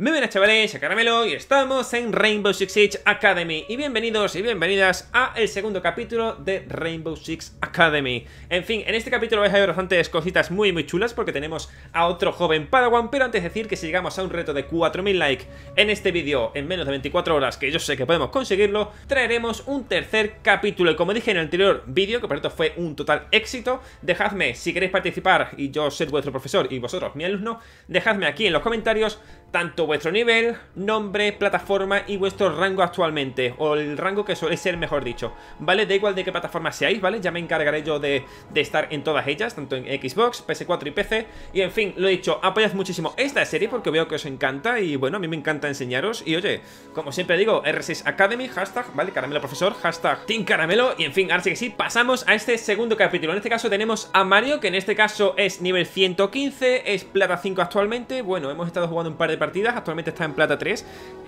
Muy buenas chavales, a Caramelo y estamos en Rainbow Six Siege Academy y bienvenidos y bienvenidas a el segundo capítulo de Rainbow Six Academy. En fin, en este capítulo vais a ver bastantes cositas muy muy chulas porque tenemos a otro joven Padawan, pero antes de decir que si llegamos a un reto de 4000 likes en este vídeo en menos de 24 horas, que yo sé que podemos conseguirlo, traeremos un tercer capítulo y como dije en el anterior vídeo, que por cierto fue un total éxito, dejadme si queréis participar y yo ser vuestro profesor y vosotros mi alumno, dejadme aquí en los comentarios tanto vuestro nivel, nombre, plataforma y vuestro rango actualmente, o el rango que suele ser mejor dicho, ¿vale? Da igual de qué plataforma seáis, ¿vale? Ya me encargaré yo de, de, estar en todas ellas, tanto en Xbox, PS4 y PC, y en fin, lo he dicho, apoyad muchísimo esta serie porque veo que os encanta y bueno, a mí me encanta enseñaros y oye, como siempre digo, R6 Academy, hashtag, ¿vale? Caramelo Profesor, hashtag Team Caramelo y en fin, ahora sí que sí, pasamos a este segundo capítulo, en este caso tenemos a Mario, que en este caso es nivel 115, es plata 5 actualmente, bueno, hemos estado jugando un par de partidas, actualmente está en plata 3.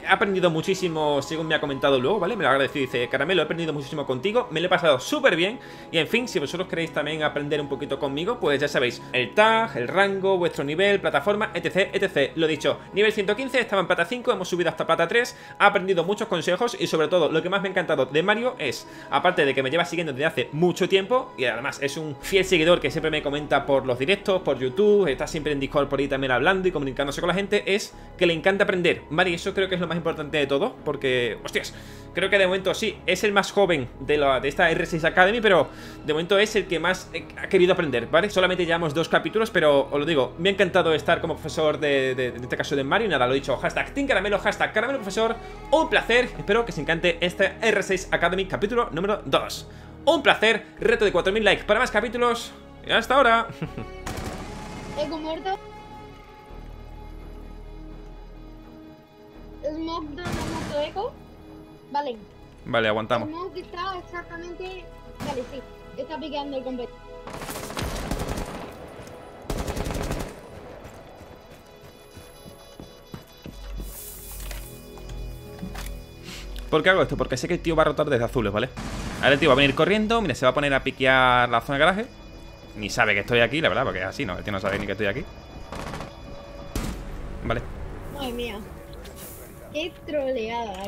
Ha aprendido muchísimo, según me ha comentado luego, ¿vale? Me lo agradecido, dice Caramelo, he aprendido muchísimo contigo, me lo he pasado súper bien. Y en fin, si vosotros queréis también aprender un poquito conmigo, pues ya sabéis, el tag, el rango, vuestro nivel, plataforma, etc, etc. Lo dicho, nivel 115, estaba en plata 5, hemos subido hasta plata 3, ha aprendido muchos consejos y sobre todo lo que más me ha encantado de Mario es, aparte de que me lleva siguiendo desde hace mucho tiempo y además es un fiel seguidor que siempre me comenta por los directos, por YouTube, está siempre en Discord por ahí también hablando y comunicándose con la gente, es que le encanta aprender, ¿vale? eso creo que es lo más importante de todo, porque, hostias, creo que de momento sí, es el más joven de, la, de esta R6 Academy, pero de momento es el que más eh, ha querido aprender, ¿vale? Solamente llevamos dos capítulos, pero os lo digo, me ha encantado estar como profesor de, este caso de Mario, nada, lo he dicho, hashtag Team Caramelo, hashtag Caramelo Profesor, un placer, espero que se encante esta R6 Academy capítulo número 2. Un placer, reto de 4.000 likes para más capítulos y hasta ahora. Tengo eh, muerto. el mob de la moto eco. Vale. Vale, aguantamos. El exactamente. Vale, sí. Está piqueando el combate. ¿Por qué hago esto? Porque sé que el tío va a rotar desde azules, ¿vale? Ahora el tío va a venir corriendo, mira, se va a poner a piquear la zona de garaje Ni sabe que estoy aquí, la verdad, porque así, ¿no? El tío no sabe ni que estoy aquí Vale Madre mía Qué troleada.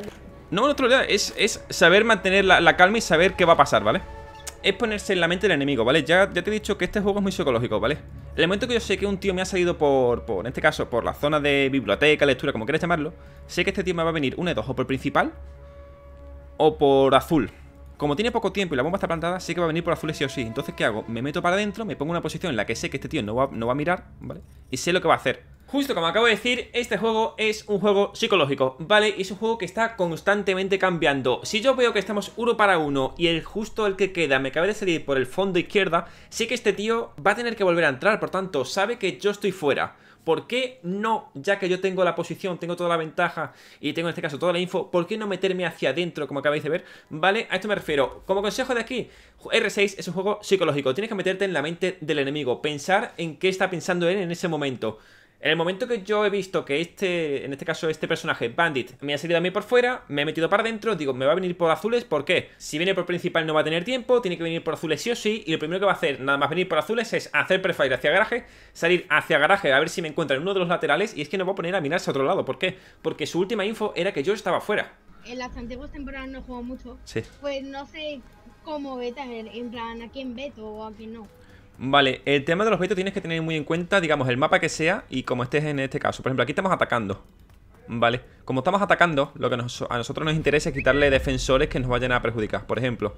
No, no troleada, es, es saber mantener la, calma y saber qué va a pasar, ¿vale? Es ponerse en la mente del enemigo, ¿vale? Ya, te he dicho que este juego es muy psicológico, ¿vale? El momento que yo sé que un tío me ha salido por, por, en este caso, por la zona de biblioteca, lectura, como quieras llamarlo, sé que este tío me va a venir una de dos, o por principal o por azul. Como tiene poco tiempo y la bomba está plantada, sé que va a venir por azul sí o sí. Entonces, ¿qué hago? Me meto para adentro, me pongo en una posición en la que sé que este tío no va, no va a mirar, ¿vale? Y sé lo que va a hacer. Justo como acabo de decir, este juego es un juego psicológico, ¿vale? Y es un juego que está constantemente cambiando. Si yo veo que estamos uno para uno y el justo el que queda me acaba de salir por el fondo izquierda, sé que este tío va a tener que volver a entrar, por tanto, sabe que yo estoy fuera. ¿Por qué no, ya que yo tengo la posición, tengo toda la ventaja y tengo en este caso toda la info, por qué no meterme hacia adentro, como acabáis de ver? ¿Vale? A esto me refiero. Como consejo de aquí, R6 es un juego psicológico. Tienes que meterte en la mente del enemigo, pensar en qué está pensando él en ese momento. En el momento que yo he visto que este, en este caso este personaje, Bandit, me ha salido a mí por fuera, me he metido para adentro, digo, me va a venir por azules, ¿por qué? Si viene por principal no va a tener tiempo, tiene que venir por azules sí o sí, y lo primero que va a hacer, nada más venir por azules, es hacer prefire hacia garaje, salir hacia garaje a ver si me encuentra en uno de los laterales, y es que no va a poner a mirarse a otro lado, ¿por qué? Porque su última info era que yo estaba fuera. En las antiguas temporadas no juego mucho, sí. pues no sé cómo ve en plan, a quién veto o a quién no. Vale, el tema de los objetos tienes que tener muy en cuenta, digamos, el mapa que sea y como estés en este caso. Por ejemplo, aquí estamos atacando, ¿vale? Como estamos atacando, lo que a nosotros nos interesa es quitarle defensores que nos vayan a perjudicar. Por ejemplo,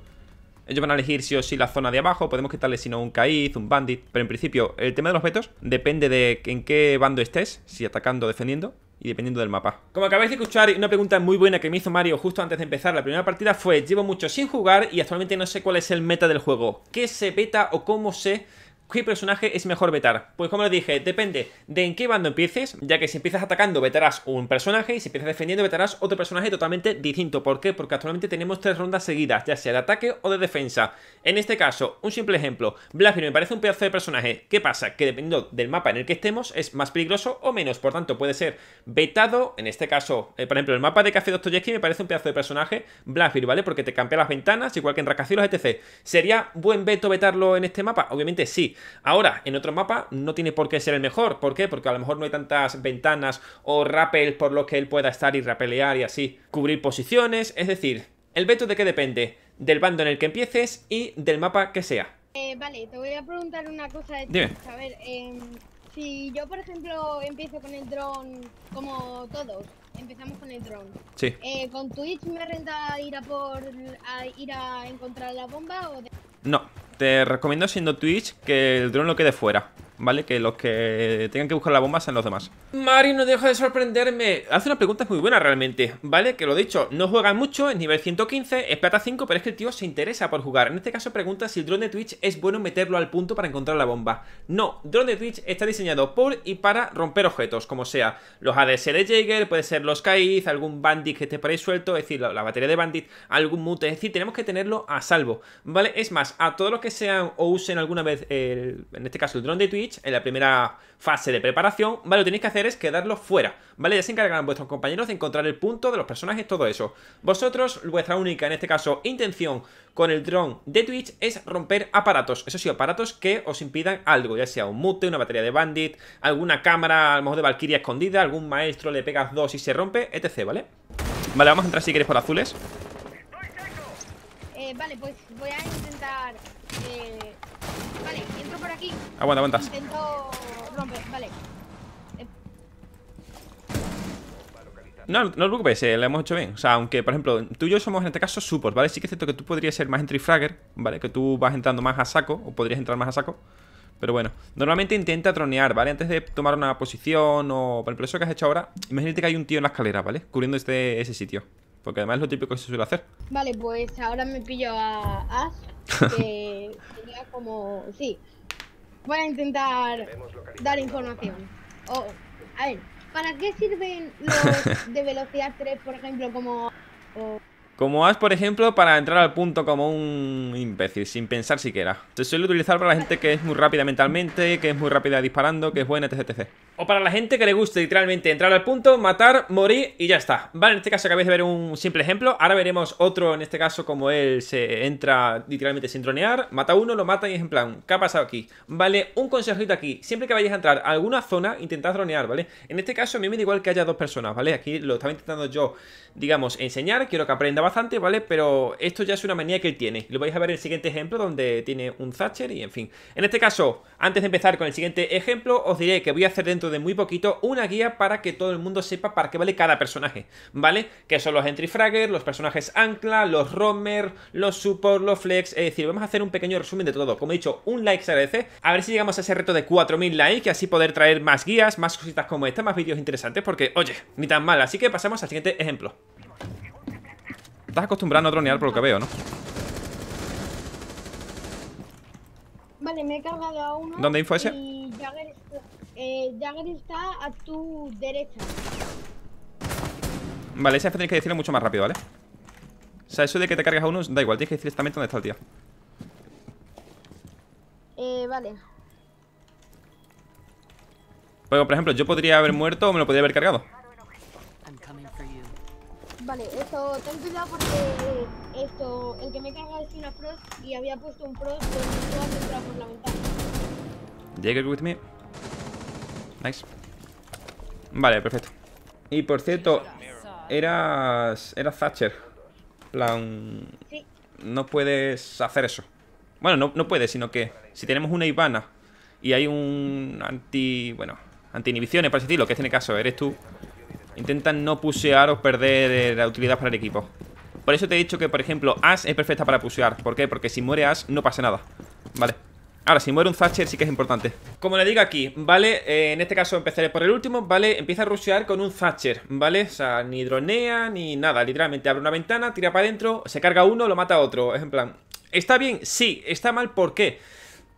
ellos van a elegir sí o sí la zona de abajo, podemos quitarle si no un caíz, un Bandit. Pero en principio, el tema de los vetos depende de en qué bando estés, si atacando o defendiendo y dependiendo del mapa. Como acabáis de escuchar, una pregunta muy buena que me hizo Mario justo antes de empezar la primera partida fue, llevo mucho sin jugar y actualmente no sé cuál es el meta del juego. ¿Qué se beta o cómo se qué personaje es mejor vetar? Pues como les dije, depende de en qué bando empieces, ya que si empiezas atacando vetarás un personaje y si empiezas defendiendo vetarás otro personaje totalmente distinto. ¿Por qué? Porque actualmente tenemos tres rondas seguidas, ya sea de ataque o de defensa. En este caso, un simple ejemplo, Blasphere me parece un pedazo de personaje. ¿Qué pasa? Que dependiendo del mapa en el que estemos es más peligroso o menos, por tanto puede ser vetado, en este caso, eh, por ejemplo, el mapa de Café Dostoyevsky me parece un pedazo de personaje, Blasphere, ¿vale? Porque te campea las ventanas, igual que en etc. ¿Sería buen veto vetarlo en este mapa? Obviamente sí, Ahora, en otro mapa no tiene por qué ser el mejor. ¿Por qué? Porque a lo mejor no hay tantas ventanas o rappel por los que él pueda estar y rapelear y así. Cubrir posiciones, es decir, ¿el veto de qué depende? Del bando en el que empieces y del mapa que sea. Eh, vale, te voy a preguntar una cosa de A ver, em, si yo, por ejemplo, empiezo con el dron como todos, empezamos con el dron. Sí. Eh, ¿Con Twitch me renta ir a por ir a encontrar la bomba o de no, te recomiendo siendo Twitch que el dron lo quede fuera. ¿vale? Que los que tengan que buscar la bomba sean los demás. Mario no deja de sorprenderme. Hace unas preguntas muy buenas realmente, ¿vale? Que lo dicho, no juega mucho, es nivel 115, es plata 5, pero es que el tío se interesa por jugar. En este caso pregunta si el drone de Twitch es bueno meterlo al punto para encontrar la bomba. No, drone de Twitch está diseñado por y para romper objetos, como sea los ADS de Jaeger, puede ser los Kaiz, algún Bandit que esté por ahí suelto, es decir, la, batería de Bandit, algún mute, es decir, tenemos que tenerlo a salvo, ¿vale? Es más, a todos los que sean o usen alguna vez, en este caso, el dron de Twitch, en la primera fase de preparación, ¿vale? Lo que tenéis que hacer es quedarlo fuera, ¿vale? Ya se encargarán vuestros compañeros de encontrar el punto de los personajes, todo eso. Vosotros, vuestra única, en este caso, intención con el dron de Twitch es romper aparatos. Eso sí, aparatos que os impidan algo, ya sea un mute, una batería de bandit, alguna cámara, a lo mejor de Valkyria escondida, algún maestro, le pegas dos y se rompe, etc, ¿vale? Vale, vamos a entrar si queréis por azules. Eh, vale, pues voy a intentar Aguanta, aguanta. Intento romper, vale. Eh. No, no os preocupéis, eh, lo hemos hecho bien. O sea, aunque, por ejemplo, tú y yo somos en este caso supports, ¿vale? Sí que es cierto que tú podrías ser más entry fragger, ¿vale? Que tú vas entrando más a saco, o podrías entrar más a saco. Pero bueno, normalmente intenta tronear, ¿vale? Antes de tomar una posición o... Por el proceso que has hecho ahora, imagínate que hay un tío en la escalera, ¿vale? Cubriendo este, ese sitio. Porque además es lo típico que se suele hacer. Vale, pues ahora me pillo a Ash, que sería como... Sí, Voy a intentar dar información. O, a ver, ¿para qué sirven los de velocidad 3, por ejemplo, como... Como as, por ejemplo, para entrar al punto como un imbécil, sin pensar siquiera. Se suele utilizar para la gente que es muy rápida mentalmente, que es muy rápida disparando, que es buena, etc. etc. O para la gente que le guste literalmente entrar al punto, matar, morir y ya está. Vale, en este caso acabáis de ver un simple ejemplo. Ahora veremos otro, en este caso, como él se entra literalmente sin dronear Mata uno, lo mata y es en plan, ¿qué ha pasado aquí? Vale, un consejito aquí. Siempre que vayáis a entrar a alguna zona, intentad dronear, ¿vale? En este caso a mí me da igual que haya dos personas, ¿vale? Aquí lo estaba intentando yo, digamos, enseñar. Quiero que aprenda bastante, ¿vale? Pero esto ya es una manía que él tiene. Lo vais a ver en el siguiente ejemplo donde tiene un Thatcher y en fin. En este caso, antes de empezar con el siguiente ejemplo, os diré que voy a hacer dentro de muy poquito una guía para que todo el mundo sepa para qué vale cada personaje, ¿vale? Que son los entry fragger, los personajes ancla, los romer los support, los flex, es decir, vamos a hacer un pequeño resumen de todo. Como he dicho, un like se agradece. A ver si llegamos a ese reto de 4000 likes y así poder traer más guías, más cositas como esta, más vídeos interesantes porque, oye, ni tan mal. Así que pasamos al siguiente ejemplo. Estás acostumbrado a dronear por lo que veo, ¿no? Vale, me he cargado a uno. ¿Dónde info ese? Eh, Jagger está a tu derecha. Vale, ese tienes que decirlo mucho más rápido, ¿vale? O sea, eso de que te cargas a uno da igual, tienes que decir exactamente dónde está el tío. Eh, vale. Bueno, por ejemplo, yo podría haber muerto o me lo podría haber cargado. Vale, esto, ten cuidado porque eh, esto, el que me he cargado es una Frost y había puesto un Frost donde otra por la ventana. Jagger with me. Vale, perfecto Y por cierto, eras, eras Thatcher plan No puedes hacer eso Bueno, no, puedes, sino que si tenemos una Ivana Y hay un anti... bueno, anti-inhibiciones, para decirlo, que es en el caso, eres tú Intentan no pusear o perder eh, la utilidad para el equipo Por eso te he dicho que, por ejemplo, Ash es perfecta para pusear ¿Por qué? Porque si muere Ash no pasa nada Vale Ahora, si muere un Thatcher sí que es importante Como le digo aquí, ¿vale? Eh, en este caso empezaré por el último, ¿vale? Empieza a rushear con un Thatcher, ¿vale? O sea, ni dronea, ni nada Literalmente abre una ventana, tira para adentro Se carga uno, lo mata a otro Es en plan... ¿Está bien? Sí ¿Está mal? ¿Por qué?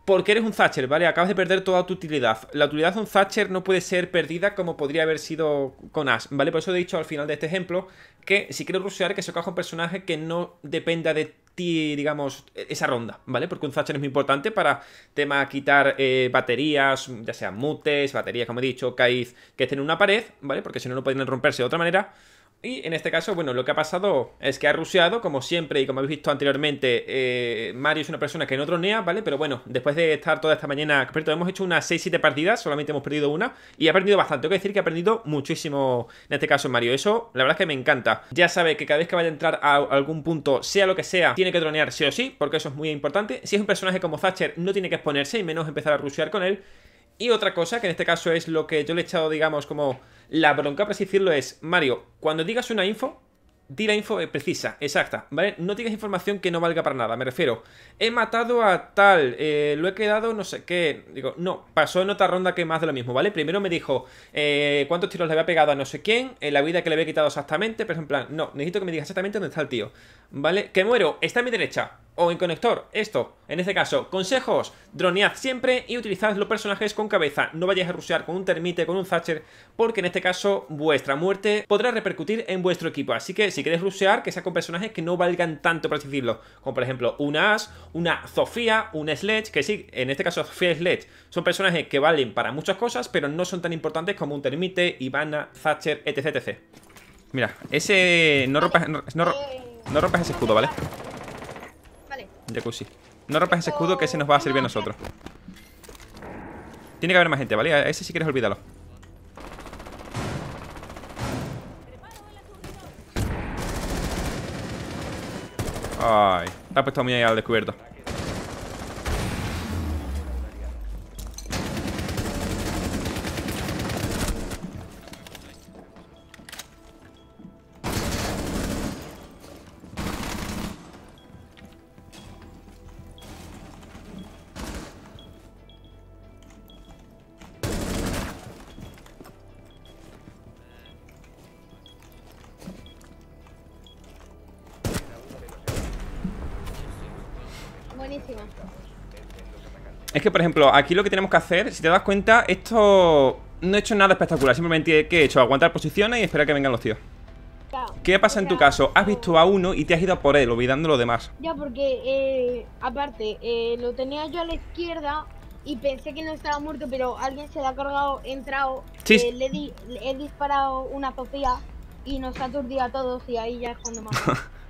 Porque eres un Thatcher, ¿vale? Acabas de perder toda tu utilidad La utilidad de un Thatcher no puede ser perdida como podría haber sido con Ash, ¿vale? Por eso he dicho al final de este ejemplo Que si quieres rushear, que se coja un personaje que no dependa de digamos, esa ronda, ¿vale? Porque un Thatcher es muy importante para tema quitar eh, baterías, ya sean mutes, baterías, como he dicho, caiz que estén en una pared, ¿vale? Porque si no, no pueden romperse de otra manera. Y en este caso, bueno, lo que ha pasado es que ha ruseado, como siempre y como habéis visto anteriormente, eh, Mario es una persona que no tronea, ¿vale? Pero bueno, después de estar toda esta mañana, experto hemos hecho unas 6-7 partidas, solamente hemos perdido una, y ha perdido bastante. Tengo que decir que ha perdido muchísimo en este caso Mario. Eso, la verdad es que me encanta. Ya sabe que cada vez que vaya a entrar a algún punto, sea lo que sea, tiene que tronear sí o sí, porque eso es muy importante. Si es un personaje como Thatcher, no tiene que exponerse y menos empezar a rusear con él. Y otra cosa, que en este caso es lo que yo le he echado, digamos, como la bronca, por así decirlo, es, Mario, cuando digas una info, di la info eh, precisa, exacta, ¿vale? No digas información que no valga para nada, me refiero. He matado a tal, eh, lo he quedado no sé qué. Digo, no, pasó en otra ronda que más de lo mismo, ¿vale? Primero me dijo eh, cuántos tiros le había pegado a no sé quién, en la vida que le había quitado exactamente, pero en plan, no, necesito que me digas exactamente dónde está el tío. ¿vale? Que muero, está a mi derecha o en conector, esto, en este caso, consejos, dronead siempre y utilizad los personajes con cabeza, no vayáis a rushear con un termite, con un Thatcher, porque en este caso vuestra muerte podrá repercutir en vuestro equipo, así que si queréis rusear, que sea con personajes que no valgan tanto, para decirlo, como por ejemplo una As, una Sofía, un Sledge, que sí, en este caso Sofía y Sledge son personajes que valen para muchas cosas, pero no son tan importantes como un termite, Ivana, Thatcher, etc, etc. Mira, ese no ropa. No, no, no rompas ese escudo, ¿vale? Vale. Jacuzzi. No rompas ese escudo que ese nos va a servir a nosotros. Tiene que haber más gente, ¿vale? A ese si quieres olvídalo. Ay, te ha puesto muy ahí al descubierto. Es que, por ejemplo, aquí lo que tenemos que hacer, si te das cuenta, esto no he hecho nada espectacular. Simplemente que he hecho aguantar posiciones y esperar que vengan los tíos. ¿Qué pasa en tu caso? Has eh, visto a uno y te has ido por él, olvidando lo demás. Ya, porque eh, aparte, eh, lo tenía yo a la izquierda y pensé que no estaba muerto, pero alguien se le ha cargado, entrado, le, he disparado una copia y nos ha aturdido a todos y ahí ya es cuando más.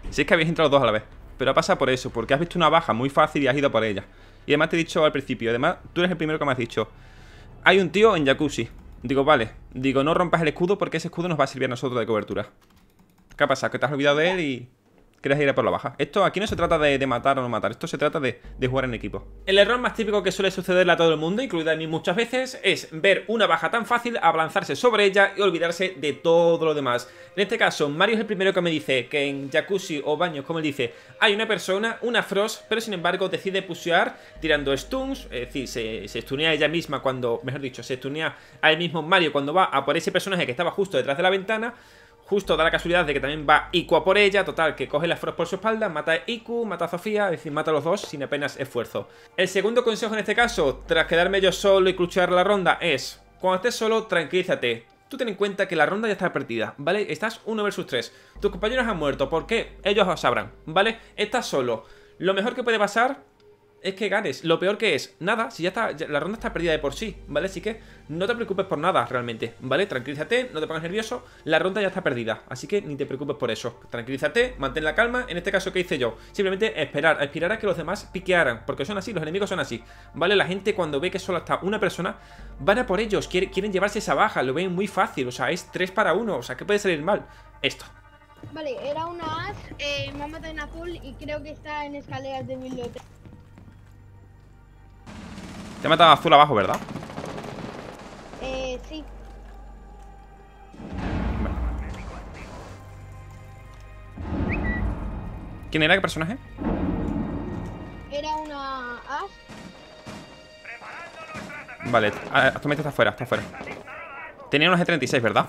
si es que habéis entrado dos a la vez. Pero pasa por eso, porque has visto una baja muy fácil y has ido por ella. Y además te he dicho al principio, además tú eres el primero que me has dicho, hay un tío en jacuzzi. Digo, vale, digo, no rompas el escudo porque ese escudo nos va a servir a nosotros de cobertura. ¿Qué pasado? Que te has olvidado de él y quieras ir a por la baja. Esto aquí no se trata de, matar o no matar, esto se trata de, jugar en equipo. El error más típico que suele sucederle a todo el mundo, incluida a mí muchas veces, es ver una baja tan fácil, abalanzarse sobre ella y olvidarse de todo lo demás. En este caso, Mario es el primero que me dice que en jacuzzi o baños, como él dice, hay una persona, una Frost, pero sin embargo decide pusear tirando stuns, es decir, se, se stunea ella misma cuando, mejor dicho, se stunea al mismo Mario cuando va a por ese personaje que estaba justo detrás de la ventana Justo da la casualidad de que también va Iku por ella, total, que coge la Frost por su espalda, mata a Iku, mata a Sofía, es decir, mata a los dos sin apenas esfuerzo. El segundo consejo en este caso, tras quedarme yo solo y cruzar la ronda, es... Cuando estés solo, tranquilízate. Tú ten en cuenta que la ronda ya está perdida, ¿vale? Estás 1 versus 3. Tus compañeros han muerto, ¿por qué? Ellos lo sabrán, ¿vale? Estás solo. Lo mejor que puede pasar es que ganes. Lo peor que es, nada, si ya está, la ronda está perdida de por sí, ¿vale? Así que no te preocupes por nada realmente, ¿vale? Tranquilízate, no te pongas nervioso, la ronda ya está perdida, así que ni te preocupes por eso. Tranquilízate, mantén la calma, en este caso, ¿qué hice yo? Simplemente esperar, aspirar a que los demás piquearan, porque son así, los enemigos son así, ¿vale? La gente cuando ve que solo está una persona, van a por ellos, quieren, llevarse esa baja, lo ven muy fácil, o sea, es 3 para 1, o sea, ¿qué puede salir mal? Esto. Vale, era una as, eh, me ha matado en azul y creo que está en escaleras de biblioteca. Te ha matado azul abajo, ¿verdad? Eh, sí. ¿Quién era? ¿Qué personaje? Era una Ash. Vale, actualmente está afuera está afuera Tenía unos G36, ¿verdad?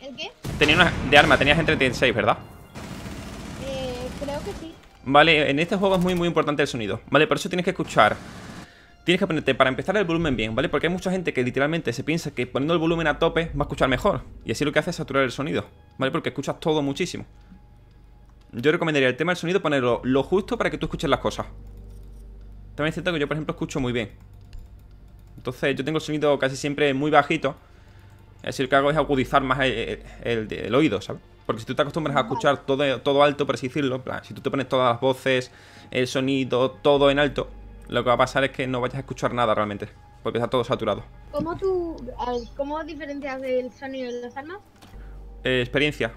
¿El qué? Tenía unos de arma, tenías G36, ¿verdad? Eh, creo que sí. ¿Vale? En este juego es muy, muy importante el sonido, ¿vale? Por eso tienes que escuchar tienes que ponerte para empezar el volumen bien, ¿vale? Porque hay mucha gente que literalmente se piensa que poniendo el volumen a tope va a escuchar mejor. Y así lo que hace es saturar el sonido, ¿vale? Porque escuchas todo muchísimo. Yo recomendaría el tema del sonido ponerlo lo justo para que tú escuches las cosas. También es cierto que yo, por ejemplo, escucho muy bien. Entonces yo tengo el sonido casi siempre muy bajito. Así lo que hago es agudizar más el oído, ¿sabes? Porque si tú te acostumbras a escuchar todo, todo alto, por así decirlo, si tú te pones todas las voces, el sonido, todo en alto, lo que va a pasar es que no vayas a escuchar nada realmente, porque está todo saturado. ¿Cómo tú, diferencias el sonido de las armas? Eh, experiencia,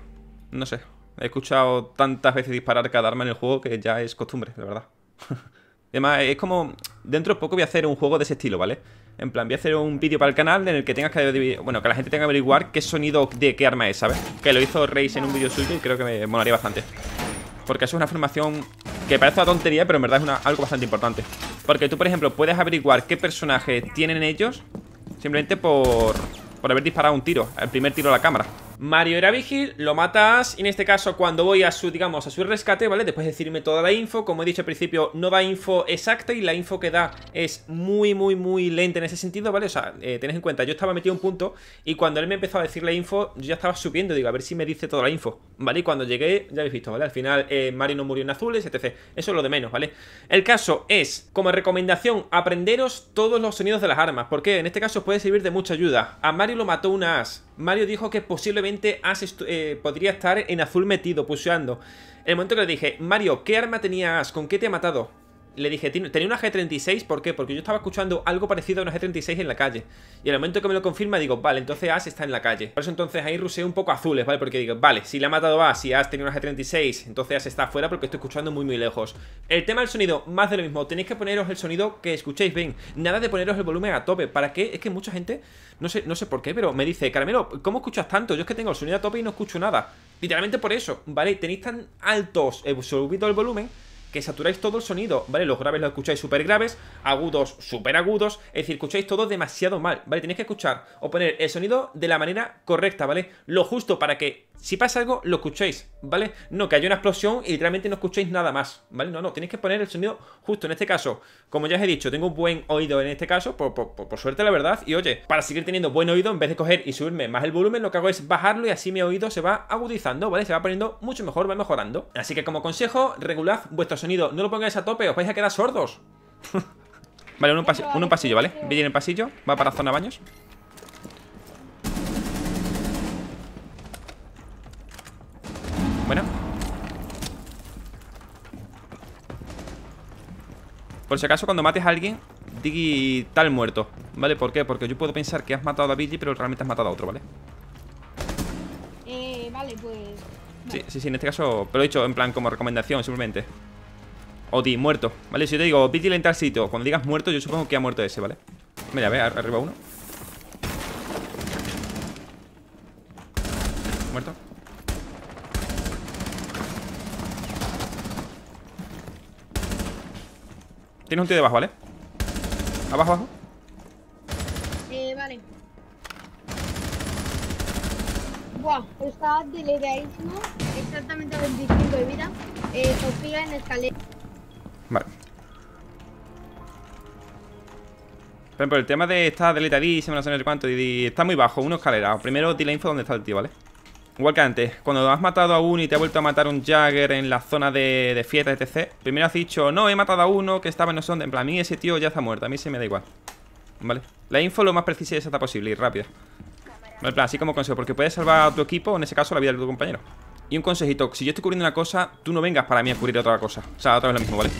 no sé. He escuchado tantas veces disparar cada arma en el juego que ya es costumbre, la verdad. Además, es como... Dentro de poco voy a hacer un juego de ese estilo, ¿vale? En plan, voy a hacer un vídeo para el canal en el que tengas que... Bueno, que la gente tenga que averiguar qué sonido de qué arma es, ¿sabes? Que lo hizo Reis en un vídeo suyo y creo que me molaría bastante. Porque eso es una formación que parece una tontería, pero en verdad es algo bastante importante. Porque tú, por ejemplo, puedes averiguar qué personaje tienen ellos simplemente por, por haber disparado un tiro, el primer tiro a la cámara. Mario era vigil, lo matas y en este caso cuando voy a su, digamos, a su rescate, ¿vale? Después de decirme toda la info, como he dicho al principio, no da info exacta y la info que da es muy, muy, muy lenta en ese sentido, ¿vale? O sea, eh, en cuenta, yo estaba metido en un punto y cuando él me empezó a decir la info, yo ya estaba subiendo, digo, a ver si me dice toda la info, ¿vale? Y cuando llegué, ya habéis visto, ¿vale? Al final eh, Mario no murió en azules, etc. Eso es lo de menos, ¿vale? El caso es, como recomendación, aprenderos todos los sonidos de las armas, porque en este caso puede servir de mucha ayuda. A Mario lo mató una as. Mario dijo que posiblemente eh, podría estar en azul metido, puseando. el momento que le dije, Mario, ¿qué arma tenías? ¿Con qué te ha matado? le dije, tenía una G36, ¿por qué? Porque yo estaba escuchando algo parecido a una G36 en la calle. Y el momento que me lo confirma, digo, vale, entonces As está en la calle. Por eso entonces ahí rusé un poco azules, ¿vale? Porque digo, vale, si le ha matado As y As tenía una G36, entonces As está afuera porque estoy escuchando muy, muy lejos. El tema del sonido, más de lo mismo. Tenéis que poneros el sonido que escuchéis bien. Nada de poneros el volumen a tope. ¿Para qué? Es que mucha gente, no sé, no sé por qué, pero me dice, Caramelo, ¿cómo escuchas tanto? Yo es que tengo el sonido a tope y no escucho nada. Literalmente por eso, ¿vale? Tenéis tan altos, he eh, pues, subido el volumen que saturáis todo el sonido, ¿vale? Los graves los escucháis súper graves, agudos súper agudos, es decir, escucháis todo demasiado mal, ¿vale? Tenéis que escuchar o poner el sonido de la manera correcta, ¿vale? Lo justo para que si pasa algo lo escuchéis, ¿vale? No que haya una explosión y literalmente no escuchéis nada más, ¿vale? No, no, tenéis que poner el sonido justo. En este caso, como ya os he dicho, tengo un buen oído en este caso, por, suerte la verdad, y oye, para seguir teniendo buen oído, en vez de coger y subirme más el volumen, lo que hago es bajarlo y así mi oído se va agudizando, ¿vale? Se va poniendo mucho mejor, va mejorando. Así que como consejo, regulad vuestros sonido. No lo pongáis a tope, os vais a quedar sordos. vale, uno en, pasillo, pasillo, ¿vale? Billy en el pasillo, va para zona baños. Bueno. Por si acaso, cuando mates a alguien, digi tal muerto. ¿Vale? ¿Por qué? Porque yo puedo pensar que has matado a Billy, pero realmente has matado a otro, ¿vale? Eh, vale, pues. Sí, sí, sí, en este caso, pero he dicho en plan como recomendación, simplemente. Oti, muerto, ¿vale? Si yo te digo piti lentacito sitio, cuando digas muerto, yo supongo que ha muerto ese, ¿vale? Mira, ve, arriba uno Muerto Tienes un tío debajo, ¿vale? Abajo, abajo Eh, vale Buah, está de Exactamente a 25 de vida Eh, Sofía en escalera Vale. Por ejemplo, el tema de se me no sé cuánto, y está muy bajo, uno escalera. Primero di la info donde está el tío, ¿vale? Igual que antes, cuando has matado a uno y te ha vuelto a matar un Jagger en la zona de, fiesta, etc. Primero has dicho, no, he matado a uno que estaba en no son. En plan, a mí ese tío ya está muerto, a mí se me da igual. ¿Vale? La info lo más precisa y exacta posible y rápida. En plan, así como consejo, porque puedes salvar a tu equipo, en ese caso, la vida de tu compañero. Y un consejito, si yo estoy cubriendo una cosa, tú no vengas para mí a cubrir otra cosa. O sea, otra vez lo mismo, ¿vale?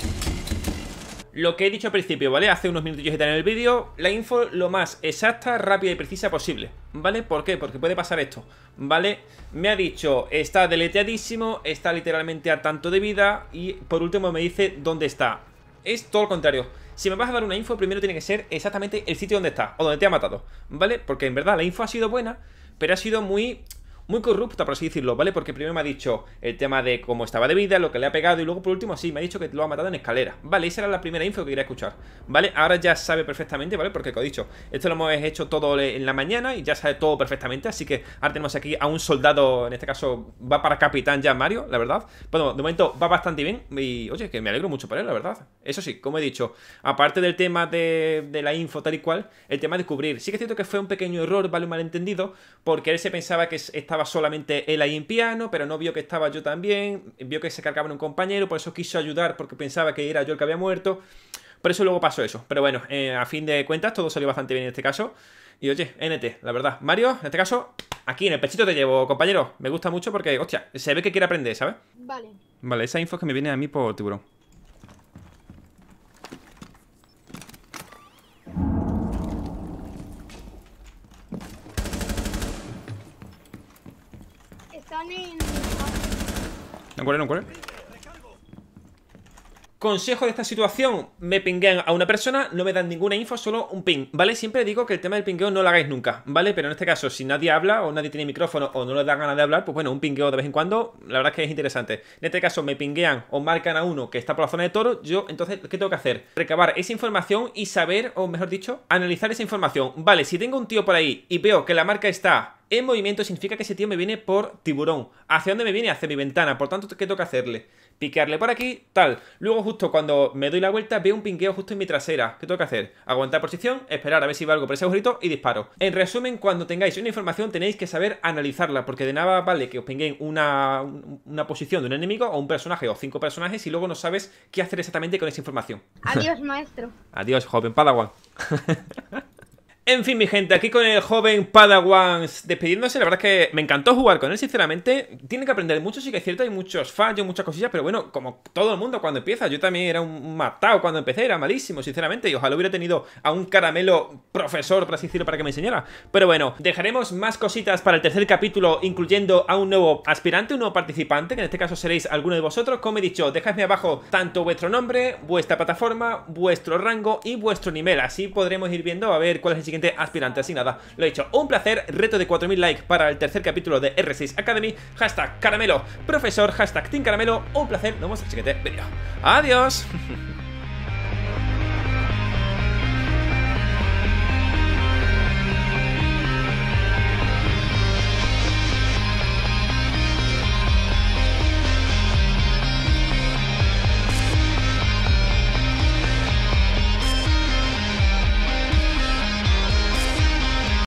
Lo que he dicho al principio, ¿vale? Hace unos minutillos en el vídeo, la info lo más exacta, rápida y precisa posible, ¿vale? ¿Por qué? Porque puede pasar esto, ¿vale? Me ha dicho, está deleteadísimo, está literalmente a tanto de vida y por último me dice dónde está. Es todo lo contrario. Si me vas a dar una info, primero tiene que ser exactamente el sitio donde está o donde te ha matado, ¿vale? Porque en verdad la info ha sido buena, pero ha sido muy muy corrupta, por así decirlo, ¿vale? Porque primero me ha dicho el tema de cómo estaba de vida, lo que le ha pegado, y luego por último, sí, me ha dicho que lo ha matado en escalera. Vale, esa era la primera info que quería escuchar, ¿vale? Ahora ya sabe perfectamente, ¿vale? Porque, como he dicho, esto lo hemos hecho todo en la mañana y ya sabe todo perfectamente, así que ahora tenemos aquí a un soldado, en este caso va para capitán ya Mario, la verdad. Bueno, de momento va bastante bien y, oye, que me alegro mucho por él, la verdad. Eso sí, como he dicho, aparte del tema de, de la info tal y cual, el tema de cubrir. Sí que es cierto que fue un pequeño error, ¿vale? Un malentendido, porque él se pensaba que estaba solamente él ahí en piano, pero no vio que estaba yo también, vio que se cargaban un compañero, por eso quiso ayudar porque pensaba que era yo el que había muerto. Por eso luego pasó eso. Pero bueno, eh, a fin de cuentas todo salió bastante bien en este caso. Y oye, NT, la verdad. Mario, en este caso, aquí en el pechito te llevo, compañero. Me gusta mucho porque, hostia, se ve que quiere aprender, ¿sabes? Vale. Vale, esa info que me viene a mí por tiburón. No corre no Consejo de esta situación, me pinguean a una persona, no me dan ninguna info, solo un ping, ¿vale? Siempre digo que el tema del pingueo no lo hagáis nunca, ¿vale? Pero en este caso, si nadie habla o nadie tiene micrófono o no le da ganas de hablar, pues bueno, un pingueo de vez en cuando, la verdad es que es interesante. En este caso, me pinguean o marcan a uno que está por la zona de toro, yo entonces, ¿qué tengo que hacer? Recabar esa información y saber, o mejor dicho, analizar esa información. Vale, si tengo un tío por ahí y veo que la marca está en movimiento significa que ese tío me viene por tiburón. ¿Hacia dónde me viene? Hacia mi ventana. Por tanto, ¿qué tengo que hacerle? Piquearle por aquí, tal. Luego justo cuando me doy la vuelta veo un pingueo justo en mi trasera. ¿Qué tengo que hacer? Aguantar posición, esperar a ver si va algo por ese agujerito y disparo. En resumen, cuando tengáis una información tenéis que saber analizarla, porque de nada vale que os pinguen una, una posición de un enemigo o un personaje o cinco personajes y luego no sabes qué hacer exactamente con esa información. Adiós, maestro. Adiós, joven Padawan. En fin, mi gente, aquí con el joven Padawans despidiéndose, la verdad es que me encantó jugar con él, sinceramente. Tiene que aprender mucho, sí que es cierto, hay muchos fallos, muchas cosillas, pero bueno, como todo el mundo cuando empieza, yo también era un matado cuando empecé, era malísimo, sinceramente, y ojalá hubiera tenido a un caramelo profesor, por así decirlo, para que me enseñara. Pero bueno, dejaremos más cositas para el tercer capítulo, incluyendo a un nuevo aspirante, un nuevo participante, que en este caso seréis alguno de vosotros. Como he dicho, dejadme abajo tanto vuestro nombre, vuestra plataforma, vuestro rango y vuestro nivel, así podremos ir viendo a ver cuál es el siguiente aspirante nada Lo he dicho, un placer, reto de 4.000 likes para el tercer capítulo de R6 Academy, hashtag caramelo, profesor, hashtag team caramelo, un placer, nos vemos en siguiente vídeo. ¡Adiós!